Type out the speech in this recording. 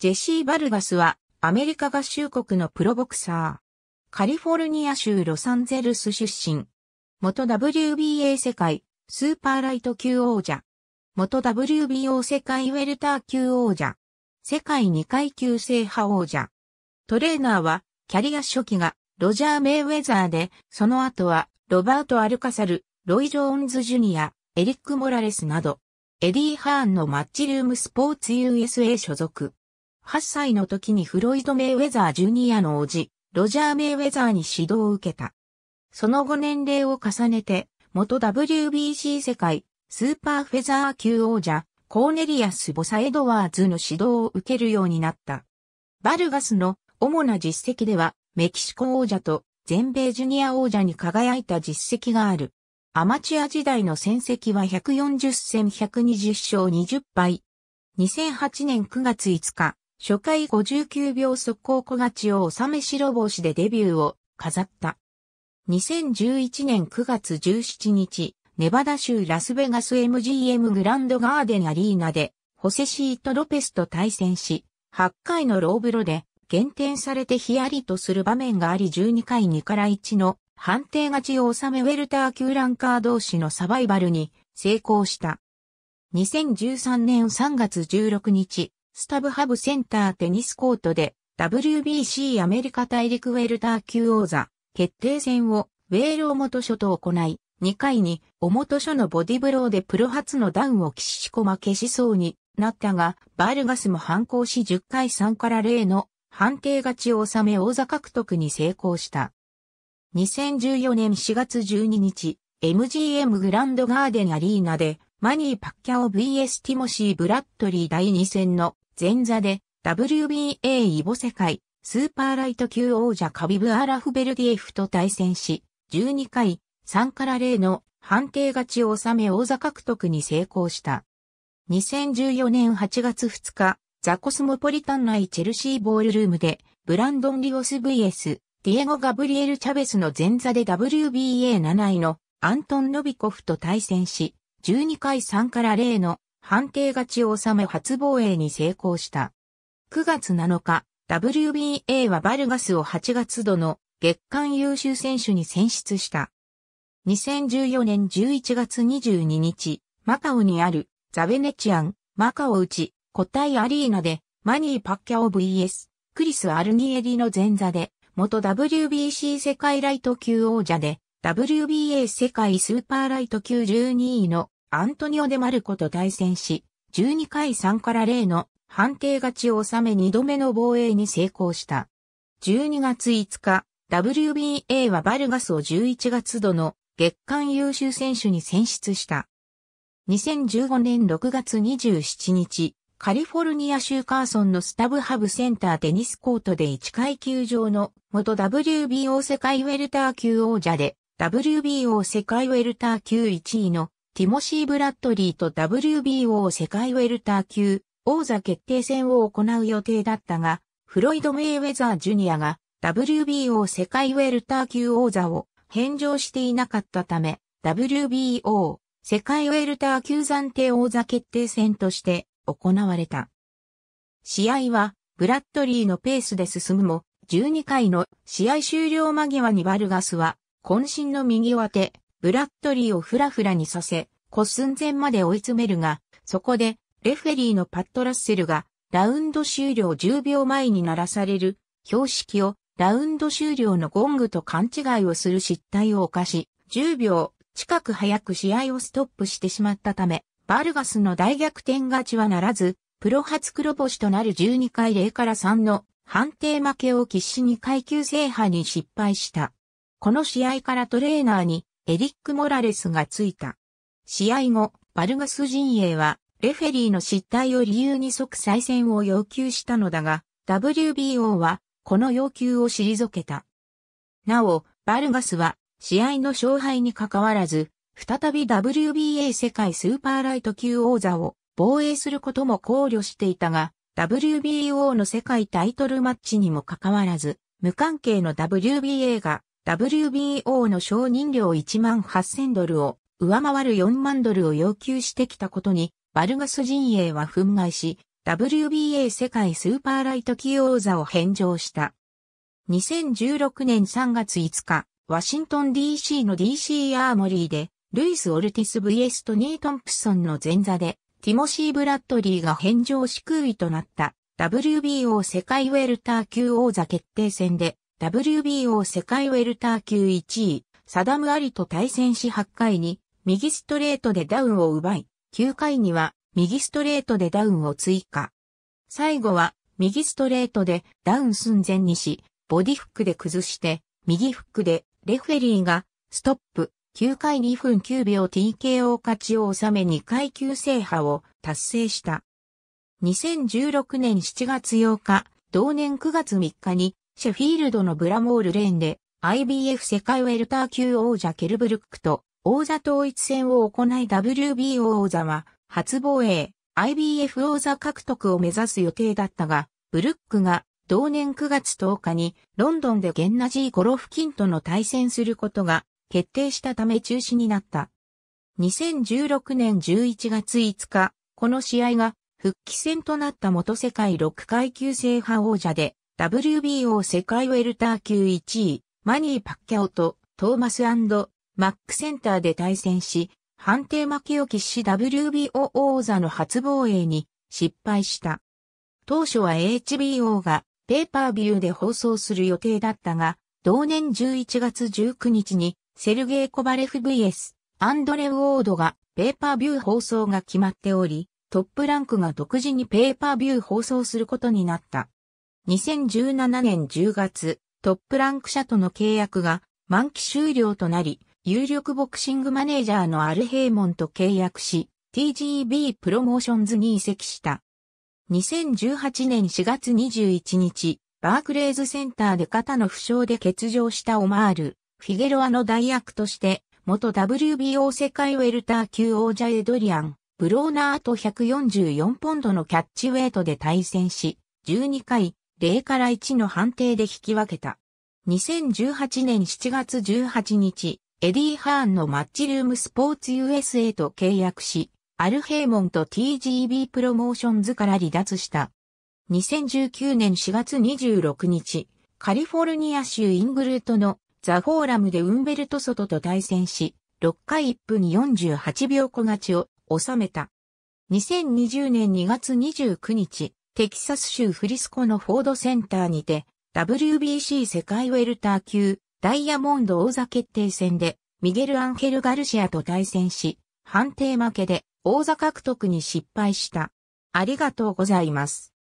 ジェシー・バルガスはアメリカ合衆国のプロボクサー。カリフォルニア州ロサンゼルス出身。元 WBA 世界スーパーライト級王者。元 WBO 世界ウェルター級王者。世界2階級制覇王者。トレーナーはキャリア初期がロジャー・メイウェザーで、その後はロバート・アルカサル、ロイ・ジョーンズ・ジュニア、エリック・モラレスなど、エディ・ハーンのマッチルームスポーツ USA 所属。8歳の時にフロイド・メイウェザー・ジュニアの叔父、ロジャー・メイウェザーに指導を受けた。その後年齢を重ねて、元 WBC 世界、スーパーフェザー級王者、コーネリアス・ボサ・エドワーズの指導を受けるようになった。バルガスの主な実績では、メキシコ王者と全米ジュニア王者に輝いた実績がある。アマチュア時代の戦績は140戦120勝20敗。2008年9月5日、初回59秒速攻小勝ちを収め白星でデビューを飾った。2011年9月17日、ネバダ州ラスベガス MGM グランドガーデンアリーナで、ホセシート・ロペスと対戦し、8回のローブロで減点されてヒヤリとする場面があり12回2から1の判定勝ちを収めウェルター級ランカー同士のサバイバルに成功した。2013年3月16日、スタブハブセンターテニスコートで WBC アメリカ大陸ウェルター級王座決定戦をウェール元所と行い、2回に表所のボディブローでプロ初のダウンをキシコ負けしそうになったが、バルガスも反抗し10回3から0の判定勝ちを収め王座獲得に成功した。2014年4月12日、MGM グランドガーデンアリーナで、マニー・パッキャオ VS ティモシー・ブラッドリー第2戦の前座で WBA イボ世界スーパーライト級王者カビブ・アラフベルディエフと対戦し、12回3から0の判定勝ちを収め王座獲得に成功した。2014年8月2日、ザコスモポリタン内チェルシーボールルームで、ブランドン・リオス VS、ディエゴ・ガブリエル・チャベスの前座で WBA7 位のアントン・ノビコフと対戦し、12回3から0の判定勝ちを収め初防衛に成功した。9月7日、WBA はバルガスを8月度の月間優秀選手に選出した。2014年11月22日、マカオにあるザベネチアン、マカオうち、古体アリーナでマニー・パッキャオ VS、クリス・アルニエリの前座で、元 WBC 世界ライト級王者で、WBA 世界スーパーライト級12位のアントニオ・デ・マルコと対戦し、12回3から0の判定勝ちを収め2度目の防衛に成功した。12月5日、WBA はバルガスを11月度の月間優秀選手に選出した。2015年6月27日、カリフォルニア州カーソンのスタブハブセンターテニスコートで1階級上の元 WBO 世界ウェルター級王者で WBO 世界ウェルター級1位のティモシー・ブラッドリーと WBO 世界ウェルター級王座決定戦を行う予定だったが、フロイド・メイウェザー・ジュニアが WBO 世界ウェルター級王座を返上していなかったため、WBO 世界ウェルター級暫定王座決定戦として行われた。試合はブラッドリーのペースで進むも、12回の試合終了間際にバルガスは渾身の右当て、ブラッドリーをフラフラにさせ、コ寸前まで追い詰めるが、そこで、レフェリーのパッドラッセルが、ラウンド終了10秒前に鳴らされる、標識を、ラウンド終了のゴングと勘違いをする失態を犯し、10秒近く早く試合をストップしてしまったため、バルガスの大逆転勝ちはならず、プロ初黒星となる12回0から3の判定負けを喫しに階級制覇に失敗した。この試合からトレーナーにエリック・モラレスがついた。試合後、バルガス陣営は、レフェリーの失態を理由に即再戦を要求したのだが、WBO は、この要求を退けた。なお、バルガスは、試合の勝敗に関わらず、再び WBA 世界スーパーライト級王座を防衛することも考慮していたが、WBO の世界タイトルマッチにも関わらず、無関係の WBA が WBO の承認料1万8000ドルを上回る4万ドルを要求してきたことに、バルガス陣営は憤慨し、WBA 世界スーパーライト級王座を返上した。2016年3月5日、ワシントン DC の DC アーモリーで、ルイス・オルティス VS トニー・トンプソンの前座で、ティモシー・ブラッドリーが返上し空位となった WBO 世界ウェルター級王座決定戦で WBO 世界ウェルター級1位、サダム・アリと対戦し8回に、右ストレートでダウンを奪い、9回には、右ストレートでダウンを追加。最後は、右ストレートでダウン寸前にし、ボディフックで崩して、右フックでレフェリーがストップ、9回2分9秒 TKO 勝ちを収め2階級制覇を達成した。2016年7月8日、同年9月3日にシェフィールドのブラモールレーンで IBF 世界ウェルター級王者ケルブルックと王座統一戦を行い WBO 王座は初防衛 IBF 王座獲得を目指す予定だったが、ブルックが同年9月10日にロンドンでゲンナジー・ゴロフキンとの対戦することが決定したため中止になった。2016年11月5日、この試合が復帰戦となった元世界6階級制覇王者で WBO 世界ウェルター級1位、マニー・パッキャオとトーマスマックセンターで対戦し、判定負けを喫し WBO 王座の初防衛に失敗した。当初は HBO がペーパービューで放送する予定だったが、同年11月19日にセルゲイ・コバレフ VS アンドレ・ウォードがペーパービュー放送が決まっており、トップランクが独自にペーパービュー放送することになった。2017年10月、トップランク社との契約が満期終了となり、有力ボクシングマネージャーのアルヘイモンと契約し、TGB プロモーションズに移籍した。2018年4月21日、バークレーズセンターで肩の負傷で欠場したオマール、フィゲロアの代役として、元 WBO 世界ウェルター級王者エドリアン、ブローナーと144ポンドのキャッチウェイトで対戦し、12回0から1の判定で引き分けた。2018年7月18日、エディ・ハーンのマッチルームスポーツ USA と契約し、アルヘイモンと TGB プロモーションズから離脱した。2019年4月26日、カリフォルニア州イングルートのザ・フォーラムでウンベルト・ソトと対戦し、6回1分48秒小勝ちを収めた。2020年2月29日、テキサス州フリスコのフォードセンターにて、WBC 世界ウェルター級ダイヤモンド王座決定戦で、ミゲル・アンヘル・ガルシアと対戦し、判定負けで王座獲得に失敗した。ありがとうございます。